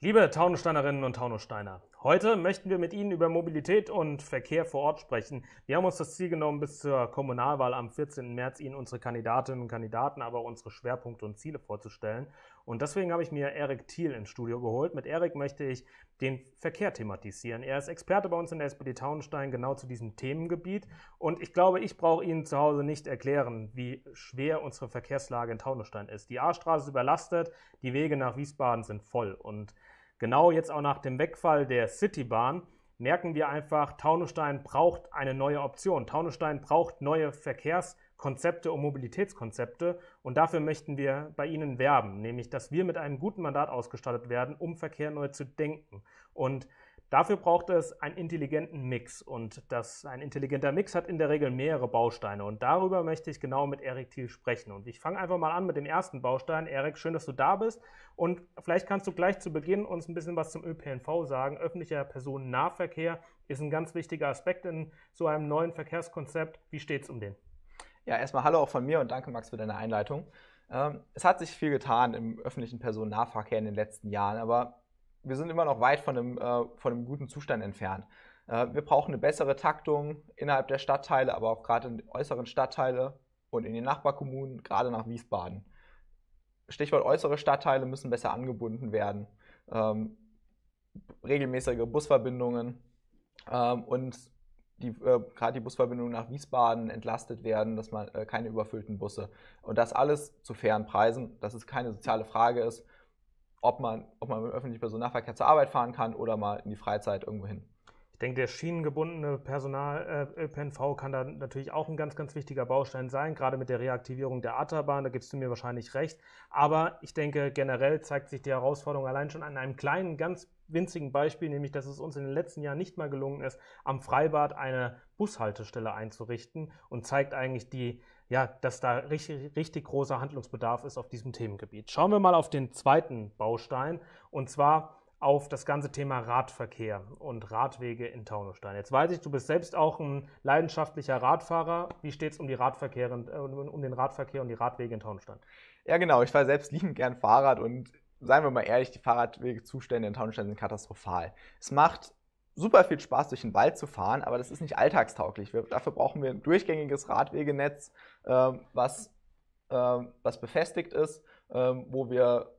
Liebe Taunussteinerinnen und Taunussteiner, heute möchten wir mit Ihnen über Mobilität und Verkehr vor Ort sprechen. Wir haben uns das Ziel genommen, bis zur Kommunalwahl am 14. März Ihnen unsere Kandidatinnen und Kandidaten, aber auch unsere Schwerpunkte und Ziele vorzustellen. Und deswegen habe ich mir Erik Thiel ins Studio geholt. Mit Erik möchte ich den Verkehr thematisieren. Er ist Experte bei uns in der SPD Taunstein genau zu diesem Themengebiet. Und ich glaube, ich brauche Ihnen zu Hause nicht erklären, wie schwer unsere Verkehrslage in Taunusstein ist. Die A-Straße ist überlastet, die Wege nach Wiesbaden sind voll. Und Genau jetzt auch nach dem Wegfall der Citybahn merken wir einfach, Taunusstein braucht eine neue Option. Taunusstein braucht neue Verkehrskonzepte und Mobilitätskonzepte. Und dafür möchten wir bei Ihnen werben, nämlich dass wir mit einem guten Mandat ausgestattet werden, um Verkehr neu zu denken. Und Dafür braucht es einen intelligenten Mix und das, ein intelligenter Mix hat in der Regel mehrere Bausteine und darüber möchte ich genau mit Erik Thiel sprechen. Und ich fange einfach mal an mit dem ersten Baustein. Erik, schön, dass du da bist und vielleicht kannst du gleich zu Beginn uns ein bisschen was zum ÖPNV sagen. Öffentlicher Personennahverkehr ist ein ganz wichtiger Aspekt in so einem neuen Verkehrskonzept. Wie steht es um den? Ja, erstmal hallo auch von mir und danke Max für deine Einleitung. Ähm, es hat sich viel getan im öffentlichen Personennahverkehr in den letzten Jahren, aber wir sind immer noch weit von einem, äh, von einem guten Zustand entfernt. Äh, wir brauchen eine bessere Taktung innerhalb der Stadtteile, aber auch gerade in den äußeren Stadtteile und in den Nachbarkommunen, gerade nach Wiesbaden. Stichwort äußere Stadtteile müssen besser angebunden werden. Ähm, regelmäßige Busverbindungen ähm, und die, äh, gerade die Busverbindungen nach Wiesbaden entlastet werden, dass man äh, keine überfüllten Busse. Und das alles zu fairen Preisen, dass es keine soziale Frage ist, ob man, ob man mit öffentlichem öffentlichen Personennahverkehr zur Arbeit fahren kann oder mal in die Freizeit irgendwo hin. Ich denke, der schienengebundene Personal äh, ÖPNV kann da natürlich auch ein ganz, ganz wichtiger Baustein sein, gerade mit der Reaktivierung der Atterbahn, da gibst du mir wahrscheinlich recht. Aber ich denke, generell zeigt sich die Herausforderung allein schon an einem kleinen, ganz winzigen Beispiel, nämlich dass es uns in den letzten Jahren nicht mal gelungen ist, am Freibad eine Bushaltestelle einzurichten und zeigt eigentlich die, ja, dass da richtig, richtig großer Handlungsbedarf ist auf diesem Themengebiet. Schauen wir mal auf den zweiten Baustein und zwar auf das ganze Thema Radverkehr und Radwege in Taunusstein. Jetzt weiß ich, du bist selbst auch ein leidenschaftlicher Radfahrer. Wie steht es um, äh, um den Radverkehr und die Radwege in Taunusstein? Ja, genau. Ich fahre selbst liebend gern Fahrrad und seien wir mal ehrlich, die Fahrradwegezustände in Taunusstein sind katastrophal. Es macht super viel Spaß, durch den Wald zu fahren, aber das ist nicht alltagstauglich. Wir, dafür brauchen wir ein durchgängiges Radwegenetz, äh, was, äh, was befestigt ist, ähm, wo wir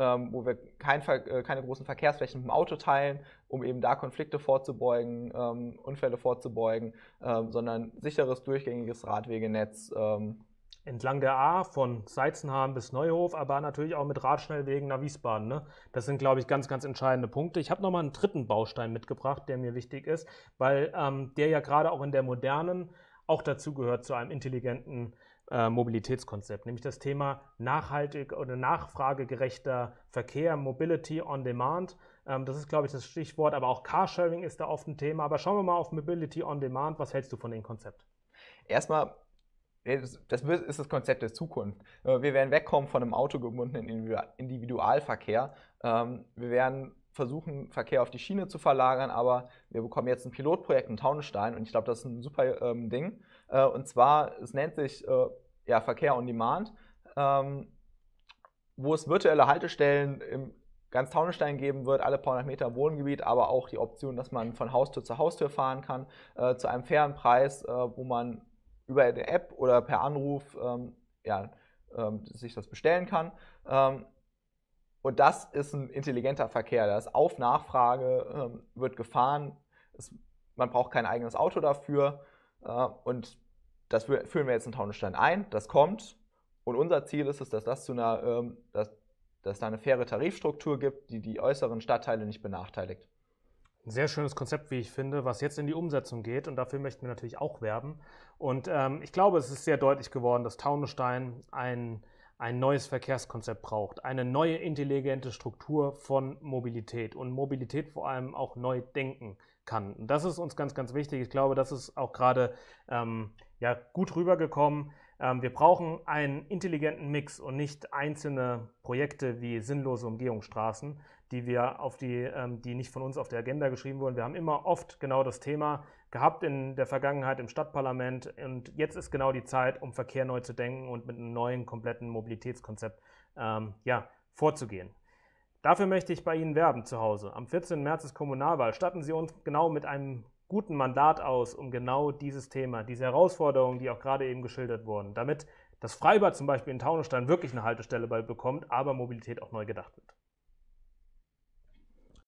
ähm, wo wir kein, äh, keine großen Verkehrsflächen mit dem Auto teilen, um eben da Konflikte vorzubeugen, ähm, Unfälle vorzubeugen, ähm, sondern sicheres, durchgängiges Radwegenetz. Ähm. Entlang der A von Seitzenhahn bis Neuhof, aber natürlich auch mit Radschnellwegen nach Wiesbaden. Ne? Das sind, glaube ich, ganz, ganz entscheidende Punkte. Ich habe nochmal einen dritten Baustein mitgebracht, der mir wichtig ist, weil ähm, der ja gerade auch in der modernen auch dazu gehört zu einem intelligenten äh, Mobilitätskonzept, nämlich das Thema nachhaltig oder nachfragegerechter Verkehr, Mobility on Demand. Ähm, das ist, glaube ich, das Stichwort, aber auch Carsharing ist da oft ein Thema. Aber schauen wir mal auf Mobility on Demand. Was hältst du von dem Konzept? Erstmal das ist das Konzept der Zukunft. Äh, wir werden wegkommen von einem autogebundenen Individualverkehr. Ähm, wir werden versuchen, Verkehr auf die Schiene zu verlagern, aber wir bekommen jetzt ein Pilotprojekt in Taunenstein und ich glaube, das ist ein super ähm, Ding. Äh, und zwar, es nennt sich äh, ja, Verkehr on Demand, ähm, wo es virtuelle Haltestellen im ganz Taunenstein geben wird, alle paar hundert Meter Wohngebiet, aber auch die Option, dass man von Haustür zu Haustür fahren kann, äh, zu einem fairen Preis, äh, wo man über eine App oder per Anruf ähm, ja, ähm, sich das bestellen kann. Ähm, und das ist ein intelligenter Verkehr. Das auf Nachfrage ähm, wird gefahren. Es, man braucht kein eigenes Auto dafür. Äh, und das führen wir jetzt in Taunusstein ein, das kommt. Und unser Ziel ist es, dass das zu einer, ähm, dass, dass da eine faire Tarifstruktur gibt, die die äußeren Stadtteile nicht benachteiligt. Ein sehr schönes Konzept, wie ich finde, was jetzt in die Umsetzung geht. Und dafür möchten wir natürlich auch werben. Und ähm, ich glaube, es ist sehr deutlich geworden, dass Taunusstein ein ein neues Verkehrskonzept braucht, eine neue intelligente Struktur von Mobilität und Mobilität vor allem auch neu denken kann. Und das ist uns ganz, ganz wichtig. Ich glaube, das ist auch gerade ähm, ja, gut rübergekommen. Ähm, wir brauchen einen intelligenten Mix und nicht einzelne Projekte wie sinnlose Umgehungsstraßen, die wir auf die, ähm, die nicht von uns auf der Agenda geschrieben wurden. Wir haben immer oft genau das Thema gehabt in der Vergangenheit im Stadtparlament und jetzt ist genau die Zeit, um Verkehr neu zu denken und mit einem neuen kompletten Mobilitätskonzept ähm, ja, vorzugehen. Dafür möchte ich bei Ihnen werben zu Hause. Am 14. März ist Kommunalwahl. Statten Sie uns genau mit einem guten Mandat aus, um genau dieses Thema, diese Herausforderungen, die auch gerade eben geschildert wurden, damit das Freibad zum Beispiel in Taunusstein wirklich eine Haltestelle bald bekommt, aber Mobilität auch neu gedacht wird?